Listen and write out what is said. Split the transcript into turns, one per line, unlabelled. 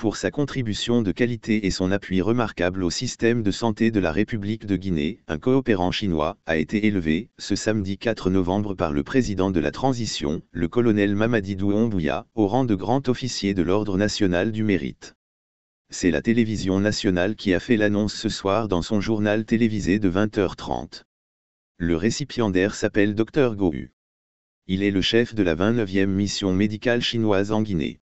pour sa contribution de qualité et son appui remarquable au système de santé de la République de Guinée, un coopérant chinois, a été élevé, ce samedi 4 novembre par le président de la transition, le colonel Mamadi Doumbouya, au rang de grand officier de l'Ordre national du mérite. C'est la télévision nationale qui a fait l'annonce ce soir dans son journal télévisé de 20h30. Le récipiendaire s'appelle Dr Gohu. Il est le chef de la 29e mission médicale chinoise en Guinée.